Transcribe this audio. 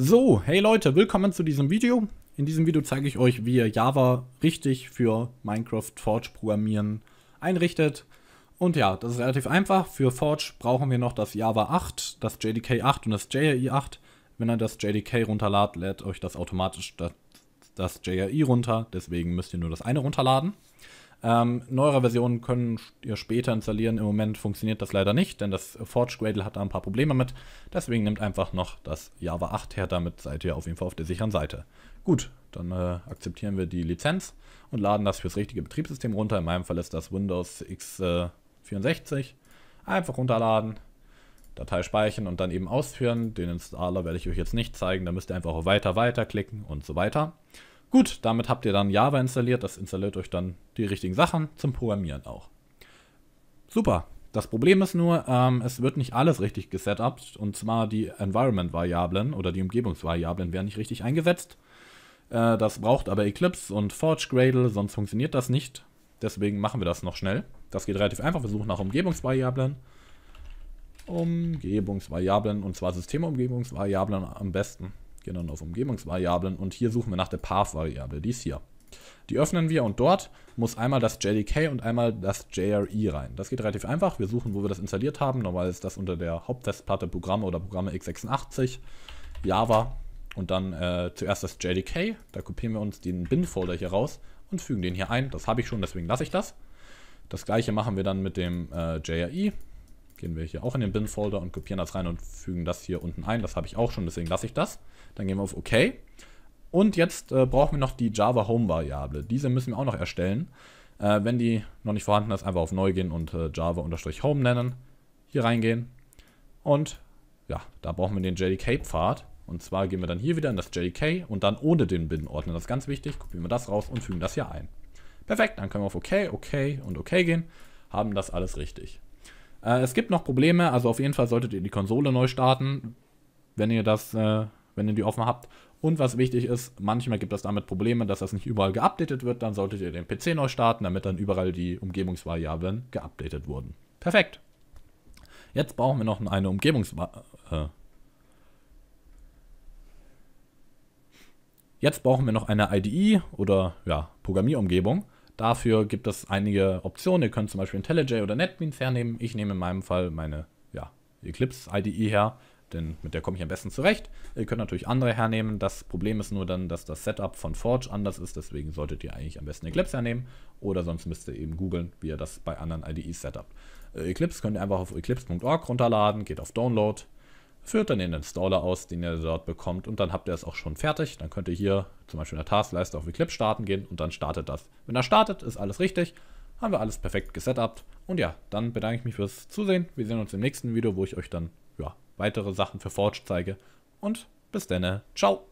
So, hey Leute, willkommen zu diesem Video. In diesem Video zeige ich euch, wie ihr Java richtig für Minecraft Forge Programmieren einrichtet. Und ja, das ist relativ einfach. Für Forge brauchen wir noch das Java 8, das JDK 8 und das JRE 8. Wenn ihr das JDK runterladet, lädt euch das automatisch das, JRE runter. Deswegen müsst ihr nur das eine runterladen. Ähm, neuere Versionen können ihr später installieren. Im Moment funktioniert das leider nicht, denn das Forge Gradle hat da ein paar Probleme mit. Deswegen nimmt einfach noch das Java 8 her. Damit seid ihr auf jeden Fall auf der sicheren Seite. Gut, dann äh, akzeptieren wir die Lizenz und laden das fürs richtige Betriebssystem runter. In meinem Fall ist das Windows x64. Äh, einfach runterladen, Datei speichern und dann eben ausführen. Den Installer werde ich euch jetzt nicht zeigen. Da müsst ihr einfach auf Weiter, Weiter klicken und so weiter. Gut, damit habt ihr dann Java installiert. Das installiert euch dann die richtigen Sachen zum Programmieren auch. Super. Das Problem ist nur, ähm, es wird nicht alles richtig gesetupt. Und zwar die Environment-Variablen oder die Umgebungsvariablen werden nicht richtig eingesetzt. Äh, das braucht aber Eclipse und Forge Gradle, sonst funktioniert das nicht. Deswegen machen wir das noch schnell. Das geht relativ einfach. Wir suchen nach Umgebungsvariablen. Umgebungsvariablen und zwar Systemumgebungsvariablen am besten. Gehen dann auf Umgebungsvariablen und hier suchen wir nach der Path-Variable, die ist hier. Die öffnen wir und dort muss einmal das JDK und einmal das JRE rein. Das geht relativ einfach. Wir suchen, wo wir das installiert haben. Normal ist das unter der Hauptfestplatte Programme oder Programme x86, Java und dann äh, zuerst das JDK. Da kopieren wir uns den Bin-Folder hier raus und fügen den hier ein. Das habe ich schon, deswegen lasse ich das. Das gleiche machen wir dann mit dem äh, JRE. Gehen wir hier auch in den Bin-Folder und kopieren das rein und fügen das hier unten ein. Das habe ich auch schon, deswegen lasse ich das. Dann gehen wir auf OK. Und jetzt äh, brauchen wir noch die Java Home Variable. Diese müssen wir auch noch erstellen. Äh, wenn die noch nicht vorhanden ist, einfach auf Neu gehen und äh, Java-Home nennen. Hier reingehen. Und ja, da brauchen wir den JDK-Pfad. Und zwar gehen wir dann hier wieder in das JDK und dann ohne den Bin-Ordner. Das ist ganz wichtig. Kopieren wir das raus und fügen das hier ein. Perfekt, dann können wir auf OK, OK und OK gehen. Haben das alles richtig. Äh, es gibt noch Probleme, also auf jeden Fall solltet ihr die Konsole neu starten, wenn ihr das, äh, wenn ihr die offen habt. Und was wichtig ist, manchmal gibt es damit Probleme, dass das nicht überall geupdatet wird. Dann solltet ihr den PC neu starten, damit dann überall die Umgebungsvariablen geupdatet wurden. Perfekt. Jetzt brauchen wir noch eine Umgebungsvariable. Äh Jetzt brauchen wir noch eine IDE oder ja, Programmierumgebung. Dafür gibt es einige Optionen. Ihr könnt zum Beispiel IntelliJ oder NetBeans hernehmen. Ich nehme in meinem Fall meine ja, Eclipse IDE her, denn mit der komme ich am besten zurecht. Ihr könnt natürlich andere hernehmen. Das Problem ist nur dann, dass das Setup von Forge anders ist. Deswegen solltet ihr eigentlich am besten Eclipse hernehmen. Oder sonst müsst ihr eben googeln, wie ihr das bei anderen IDEs setupt. Äh, eclipse könnt ihr einfach auf eclipse.org runterladen, geht auf Download, Führt dann den Installer aus, den ihr dort bekommt und dann habt ihr es auch schon fertig. Dann könnt ihr hier zum Beispiel in der Taskleiste auf Eclipse starten gehen und dann startet das. Wenn er startet, ist alles richtig, haben wir alles perfekt gesetupt. Und ja, dann bedanke ich mich fürs Zusehen. Wir sehen uns im nächsten Video, wo ich euch dann ja, weitere Sachen für Forge zeige. Und bis dann. Ciao.